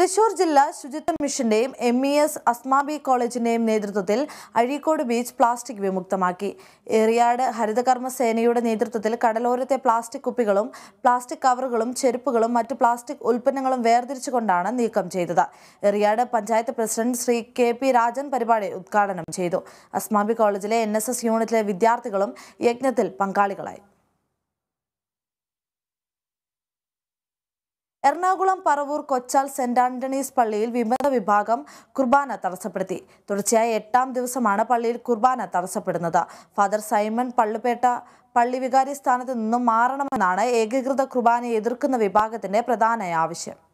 തൃശൂർ ജില്ലാ ശുചിത്വ മിഷന്റെയും M E e S Asmabi കോളേജിന്റെയും നേതൃത്വത്തിൽ അഴീക്കോട് ബീച്ച് പ്ലാസ്റ്റിക് വിമുക്തമാക്കി ഏറിയാട് ഹരിതകർമ്മ സേനയുടെ നേതൃത്വത്തിൽ കടലോരത്തെ പ്ലാസ്റ്റിക് കുപ്പികളും പ്ലാസ്റ്റിക് കവറുകളും ചെരുപ്പുകളും മറ്റു പ്ലാസ്റ്റിക് ഉൽപ്പന്നങ്ങളും വേർതിരിച്ചുകൊണ്ടാണ് നീക്കം ചെയ്തത് Eriyad panchayat president Shri K P Rajan പരിപാടി ഉദ്ഘാടനം ചെയ്തു അസ്മാബി കോളേജിലെ എൻ യൂണിറ്റിലെ വിദ്യാർത്ഥികളും യജ്ഞത്തിൽ പങ്കാളികളായി എറണാകുളം പറവൂർ കൊച്ചാൽ സെന്റ് ആന്റണീസ് പള്ളിയിൽ വിമത വിഭാഗം കുർബാന തടസ്സപ്പെടുത്തി തുടർച്ചയായ എട്ടാം ദിവസമാണ് പള്ളിയിൽ കുർബാന തടസ്സപ്പെടുന്നത് ഫാദർ സൈമൺ പള്ളുപേട്ട പള്ളി വികാരി സ്ഥാനത്ത് നിന്നും മാറണമെന്നാണ് ഏകീകൃത കുർബാനയെ എതിർക്കുന്ന വിഭാഗത്തിന്റെ പ്രധാന ആവശ്യം